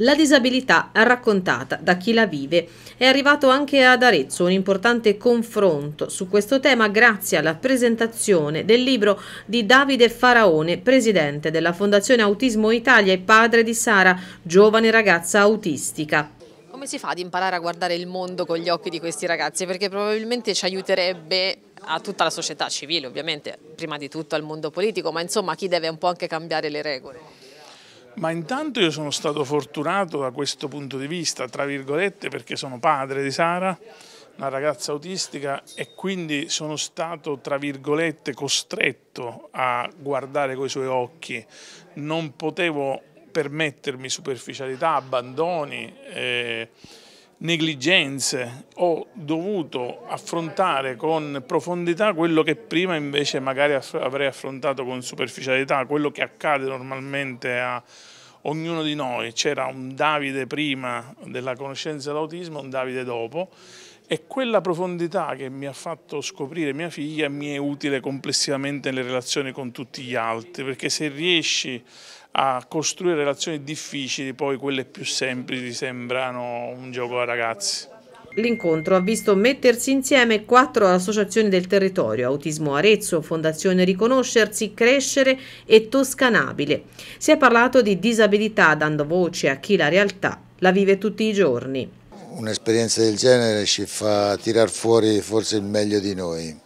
La disabilità raccontata da chi la vive. È arrivato anche ad Arezzo un importante confronto su questo tema grazie alla presentazione del libro di Davide Faraone, presidente della Fondazione Autismo Italia e padre di Sara, giovane ragazza autistica. Come si fa ad imparare a guardare il mondo con gli occhi di questi ragazzi? Perché probabilmente ci aiuterebbe a tutta la società civile, ovviamente, prima di tutto al mondo politico, ma insomma a chi deve un po' anche cambiare le regole ma intanto io sono stato fortunato da questo punto di vista, tra virgolette, perché sono padre di Sara, una ragazza autistica e quindi sono stato, tra virgolette, costretto a guardare coi suoi occhi. Non potevo permettermi superficialità, abbandoni. Eh, negligenze ho dovuto affrontare con profondità quello che prima invece magari avrei affrontato con superficialità, quello che accade normalmente a ognuno di noi. C'era un Davide prima della conoscenza dell'autismo, un Davide dopo e quella profondità che mi ha fatto scoprire mia figlia mi è utile complessivamente nelle relazioni con tutti gli altri, perché se riesci a costruire relazioni difficili, poi quelle più semplici sembrano un gioco a ragazzi. L'incontro ha visto mettersi insieme quattro associazioni del territorio, Autismo Arezzo, Fondazione Riconoscersi, Crescere e Toscanabile. Si è parlato di disabilità dando voce a chi la realtà la vive tutti i giorni un'esperienza del genere ci fa tirar fuori forse il meglio di noi,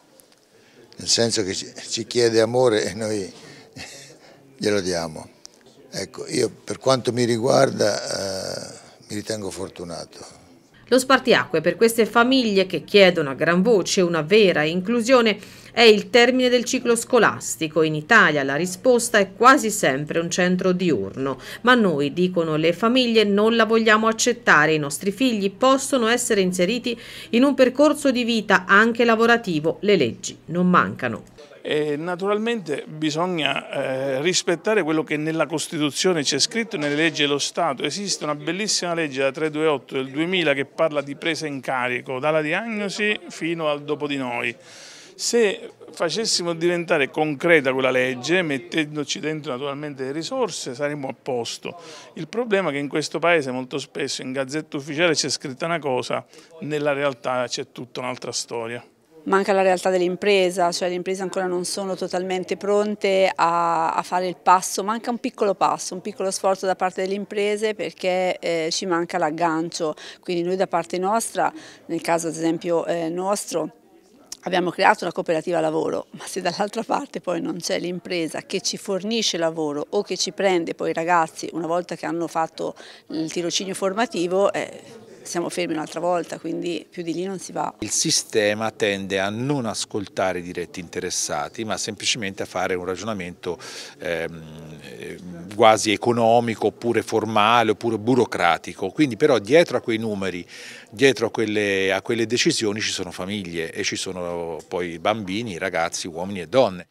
nel senso che ci chiede amore e noi glielo diamo. Ecco, io per quanto mi riguarda eh, mi ritengo fortunato. Lo spartiacque per queste famiglie che chiedono a gran voce una vera inclusione è il termine del ciclo scolastico. In Italia la risposta è quasi sempre un centro diurno, ma noi, dicono le famiglie, non la vogliamo accettare. I nostri figli possono essere inseriti in un percorso di vita anche lavorativo. Le leggi non mancano. E naturalmente bisogna eh, rispettare quello che nella Costituzione c'è scritto, nelle leggi dello Stato. Esiste una bellissima legge, la 328 del 2000, che parla di presa in carico, dalla diagnosi fino al dopo di noi. Se facessimo diventare concreta quella legge, mettendoci dentro naturalmente le risorse, saremmo a posto. Il problema è che in questo paese molto spesso in Gazzetta Ufficiale c'è scritta una cosa, nella realtà c'è tutta un'altra storia. Manca la realtà dell'impresa, cioè le imprese ancora non sono totalmente pronte a, a, fare il passo, manca un piccolo passo, un piccolo sforzo da parte delle imprese perché eh, ci manca l'aggancio, quindi noi da parte nostra, nel caso ad esempio eh, nostro, Abbiamo creato una cooperativa lavoro, ma se dall'altra parte poi non c'è l'impresa che ci fornisce lavoro o che ci prende poi i ragazzi una volta che hanno fatto il tirocinio formativo, eh, siamo fermi un'altra volta, quindi più di lì non si va. Il sistema tende a non ascoltare i diretti interessati, ma semplicemente a fare un ragionamento ehm, eh, quasi economico, oppure formale, oppure burocratico. Quindi però dietro a quei numeri, dietro a quelle, a quelle decisioni ci sono famiglie e ci sono poi bambini, ragazzi, uomini e donne.